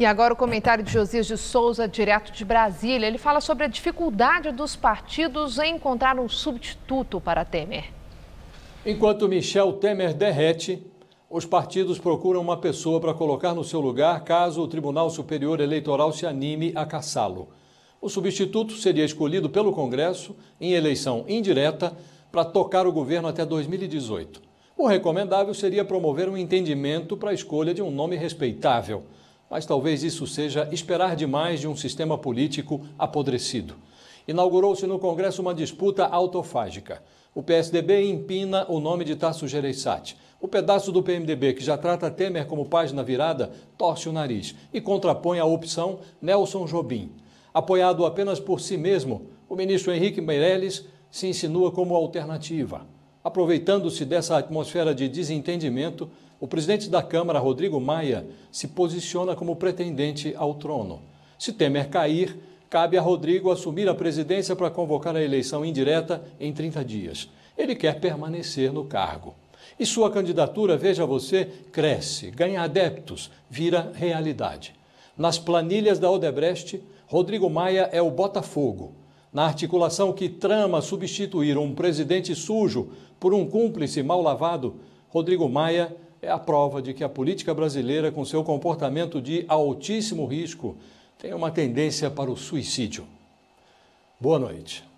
E agora o comentário de Josias de Souza, direto de Brasília. Ele fala sobre a dificuldade dos partidos em encontrar um substituto para Temer. Enquanto Michel Temer derrete, os partidos procuram uma pessoa para colocar no seu lugar caso o Tribunal Superior Eleitoral se anime a caçá-lo. O substituto seria escolhido pelo Congresso, em eleição indireta, para tocar o governo até 2018. O recomendável seria promover um entendimento para a escolha de um nome respeitável. Mas talvez isso seja esperar demais de um sistema político apodrecido. Inaugurou-se no Congresso uma disputa autofágica. O PSDB empina o nome de Tasso Gereissati. O pedaço do PMDB que já trata Temer como página virada torce o nariz e contrapõe a opção Nelson Jobim. Apoiado apenas por si mesmo, o ministro Henrique Meirelles se insinua como alternativa. Aproveitando-se dessa atmosfera de desentendimento, o presidente da Câmara, Rodrigo Maia, se posiciona como pretendente ao trono. Se Temer cair, cabe a Rodrigo assumir a presidência para convocar a eleição indireta em 30 dias. Ele quer permanecer no cargo. E sua candidatura, veja você, cresce, ganha adeptos, vira realidade. Nas planilhas da Odebrecht, Rodrigo Maia é o Botafogo. Na articulação que trama substituir um presidente sujo por um cúmplice mal lavado, Rodrigo Maia é a prova de que a política brasileira, com seu comportamento de altíssimo risco, tem uma tendência para o suicídio. Boa noite.